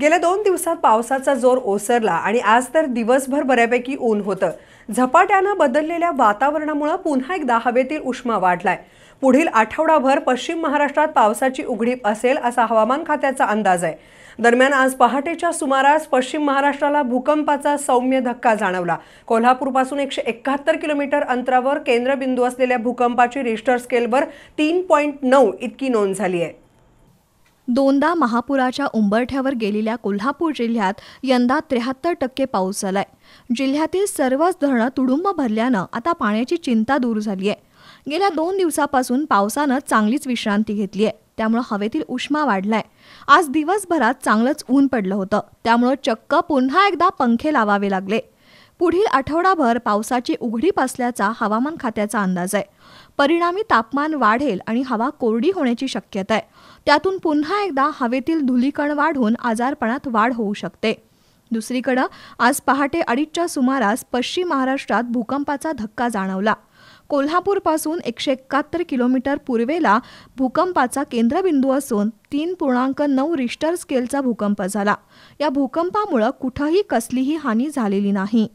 गेल्या दोन दिवसात पावसाचा जोर ओसरला आणि आज तर दिवसभर बऱ्यापैकी ऊन होतं झपाट्यानं बदललेल्या वातावरणामुळे पुन्हा एकदा हवेतील उष्मा वाढलाय पुढील आठवडाभर पश्चिम महाराष्ट्रात पावसाची उघडीप असेल असा हवामान खात्याचा अंदाज आहे दरम्यान आज पहाटेच्या सुमारास पश्चिम महाराष्ट्राला भूकंपाचा सौम्य धक्का जाणवला कोल्हापूरपासून एकशे एकाहत्तर किलोमीटर अंतरावर केंद्रबिंदू असलेल्या भूकंपाची रिस्टर स्केलवर तीन पॉईंट नऊ इतकी नोंद झाली आहे दोनदा महापुराच्या उंबरठ्यावर गेलेल्या कोल्हापूर जिल्ह्यात यंदा त्र्याहत्तर टक्के पाऊस झालाय जिल्ह्यातील सर्वच धरणं तुडुंब भरल्यानं आता पाण्याची चिंता दूर झाली आहे गेल्या दोन दिवसापासून पावसानं चांगलीच विश्रांती घेतली आहे त्यामुळं हवेतील उष्मा वाढलाय आज दिवसभरात चांगलंच ऊन पडलं होतं त्यामुळं चक्क पुन्हा एकदा पंखे लावावे लागले पुढील आठवडाभर पावसाची उघडीप असल्याचा हवामान खात्याचा अंदाज आहे परिणामी तापमान वाढेल आणि हवा कोरडी होण्याची शक्यता आहे त्यातून पुन्हा एकदा हवेतील धुलीकण वाढून आजारपणात वाढ होऊ शकते दुसरीकडं आज पहाटे अडीचच्या सुमारास पश्चिम महाराष्ट्रात भूकंपाचा धक्का जाणवला कोल्हापूरपासून एकशे एकाहत्तर किलोमीटर पूर्वेला भूकंपाचा केंद्रबिंदू असून तीन पूर्णांक नऊ रिश्टर स्केलचा भूकंप झाला या भूकंपामुळं कुठंही कसलीही हानी झालेली नाही